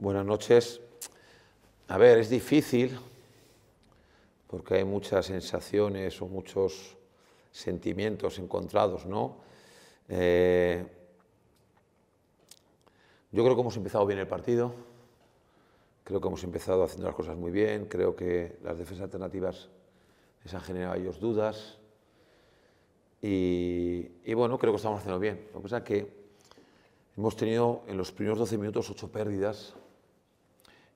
Buenas noches. A ver, es difícil porque hay muchas sensaciones o muchos sentimientos encontrados, ¿no? Eh, yo creo que hemos empezado bien el partido, creo que hemos empezado haciendo las cosas muy bien, creo que las defensas alternativas les han generado a ellos dudas y, y bueno, creo que estamos haciendo bien. Lo que pasa es que hemos tenido en los primeros 12 minutos ocho pérdidas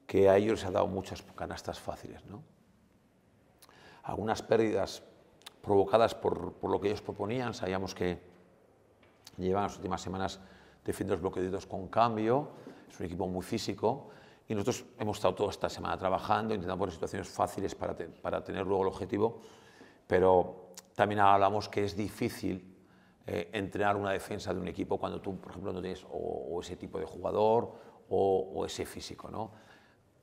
que a ellos les ha dado muchas canastas fáciles. Algunas pérdidas provocadas por, lo que ellos proponían, sabíamos que llevan las últimas semanas defendiendo los bloqueos con cambio, es un equipo muy físico, y nosotros hemos estado toda esta semana trabajando, intentando poner situaciones fáciles para, tener luego el objetivo, pero también hablamos que es difícil eh, entrenar una defensa de un equipo cuando tú, por ejemplo, no tienes o, ese tipo de jugador o, o, ese físico. ¿no?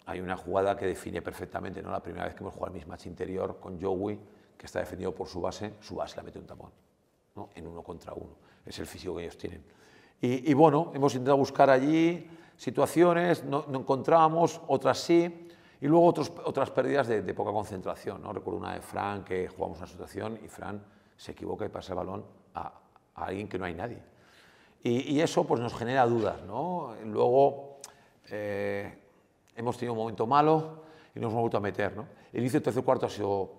Hay una jugada que define perfectamente, ¿no? La primera vez que hemos jugado el mismatch interior con Joey, que está defendido por su base, su base la mete un tapón, ¿no? En uno contra uno. Es el físico que ellos tienen. Y, bueno, hemos intentado buscar allí situaciones, no, no encontrábamos, otras sí. Y luego otros, otras pérdidas de, poca concentración. ¿no? Recuerdo una de Fran, que jugamos una situación y Fran se equivoca y pasa el balón a, alguien que no hay nadie. Y, eso pues, nos genera dudas. ¿no? Luego, eh, hemos tenido un momento malo y nos hemos vuelto a meter. ¿no? El inicio del tercer cuarto ha sido,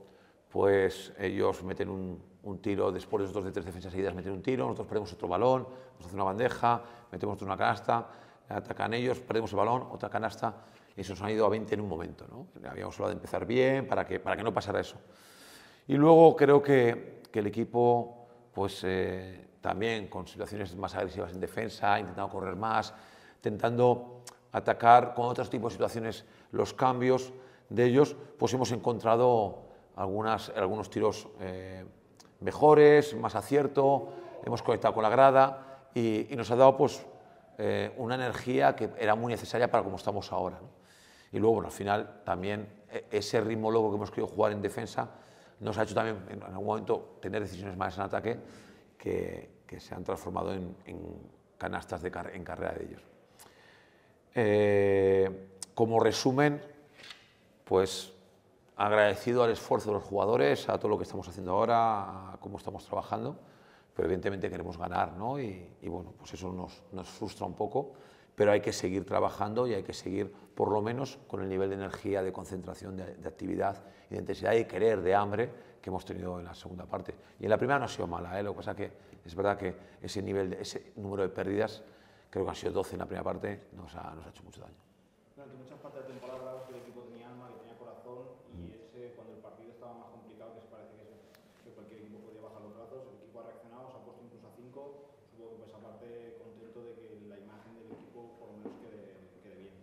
pues ellos meten un, tiro, después dos de tres defensas seguidas meten un tiro, nosotros perdemos otro balón, nos hacen una bandeja, metemos una canasta, atacan ellos, perdemos el balón, otra canasta, y se nos han ido a 20 en un momento. ¿no? Habíamos hablado de empezar bien para que, para que no pasara eso. Y luego creo que, que el equipo, pues eh, también con situaciones más agresivas en defensa, intentando correr más, intentando atacar con otros tipos de situaciones los cambios de ellos, pues hemos encontrado algunas, algunos tiros eh, mejores, más acierto, hemos conectado con la grada y, nos ha dado pues, eh, una energía que era muy necesaria para como estamos ahora. Y luego, bueno, al final también e, ese ritmo loco que hemos querido jugar en defensa nos ha hecho también en algún momento tener decisiones más en ataque que, se han transformado en, canastas de en carrera de ellos. Eh, como resumen, pues agradecido al esfuerzo de los jugadores, a todo lo que estamos haciendo ahora, a cómo estamos trabajando, pero evidentemente queremos ganar, ¿no? Y, bueno, pues eso nos, frustra un poco, pero hay que seguir trabajando y hay que seguir, por lo menos, con el nivel de energía, de concentración, de, de actividad, de intensidad y querer, de hambre que hemos tenido en la segunda parte. Y en la primera no ha sido mala, ¿eh? lo que pasa que es verdad que ese nivel, ese número de pérdidas creo que han sido 12 en la primera parte, nos ha, nos ha hecho mucho daño. Durante muchas partes de temporada que el equipo tenía alma, que tenía corazón, y mm. ese, cuando el partido estaba más complicado, que se parece que, que cualquier equipo podía bajar los brazos, el equipo ha reaccionado, se ha puesto incluso a 5, supongo que esa parte contento de que la imagen del equipo por lo menos quede, bien.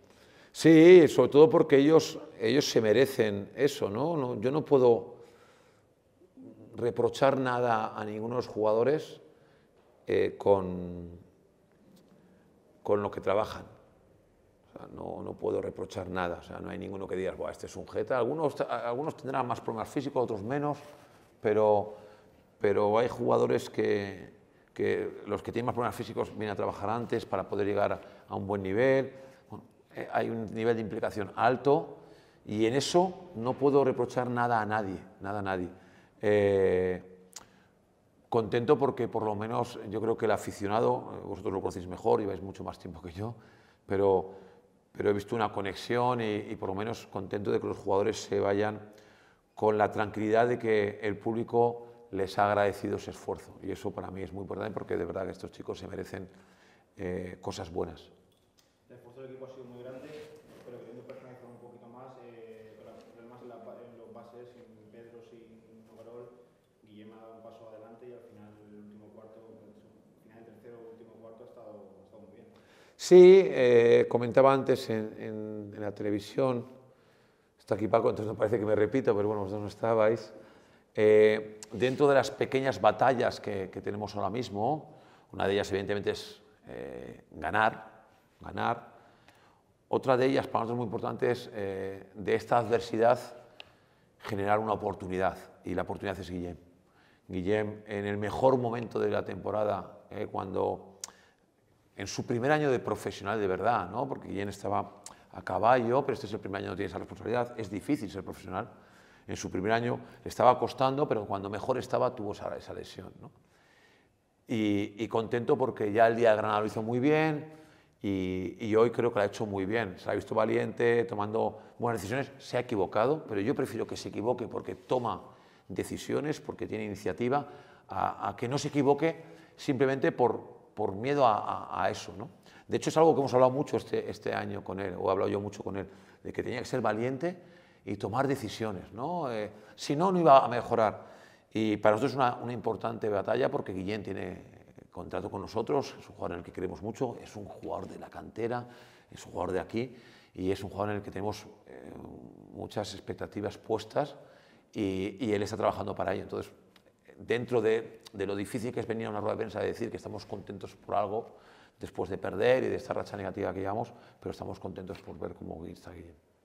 Sí, sobre todo porque ellos, ellos se merecen eso, ¿no? ¿no? Yo no puedo reprochar nada a ninguno de los jugadores eh, con con lo que trabajan. no, no, puedo reprochar nada, o sea, no hay ninguno que diga este es un jeta. Algunos, algunos tendrán más problemas físicos, otros menos, pero, pero hay jugadores que, que los que tienen más problemas físicos vienen a trabajar antes para poder llegar a un buen nivel. Eh, hay un nivel de implicación alto y en eso no puedo reprochar nada a nadie, nada a nadie. Eh, contento porque por lo menos yo creo que el aficionado, eh, vosotros lo conocéis mejor, y vais mucho más tiempo que yo, pero, pero he visto una conexión y, por lo menos contento de que los jugadores se vayan con la tranquilidad de que el público les ha agradecido ese esfuerzo. Y eso para mí es muy importante porque de verdad que estos chicos se merecen eh, cosas buenas. El esfuerzo del equipo ha sido muy grande. Sí, eh, comentaba antes en, la televisión, está aquí Paco, entonces no parece que me repito, pero bueno, vosotros no estabais, eh, dentro de las pequeñas batallas que, tenemos ahora mismo, una de ellas evidentemente es eh, ganar, ganar, otra de ellas, para nosotros muy importante, es de esta adversidad generar una oportunidad, y la oportunidad es Guillem. Guillem, en el mejor momento de la temporada, cuando en su primer año de profesional de verdad, ¿no? porque Guillén estaba a caballo, pero este es el primer año, no tiene esa responsabilidad, es difícil ser profesional. En su primer año estaba costando, pero cuando mejor estaba tuvo esa, lesión. Y, contento porque ya el día de Granada lo hizo muy bien y, hoy creo que lo ha hecho muy bien. Se ha visto valiente, tomando buenas decisiones, se ha equivocado, pero yo prefiero que se equivoque porque toma decisiones, porque tiene iniciativa, a que no se equivoque simplemente por, por miedo a, eso. ¿no? De hecho, es algo que hemos hablado mucho este, este año con él, o he hablado yo mucho con él, de que tenía que ser valiente y tomar decisiones. ¿no? Eh, si no, no iba a mejorar. Y para nosotros es una, importante batalla porque Guillén tiene contrato con nosotros, es un jugador en el que queremos mucho, es un jugador de la cantera, es un jugador de aquí y es un jugador en el que tenemos eh, muchas expectativas puestas y, y él está trabajando para ello. Entonces, dentro de, lo difícil que es venir a una rueda de prensa y decir que estamos contentos por algo después de perder y de esta racha negativa que llevamos, pero estamos contentos por ver cómo está Guillem.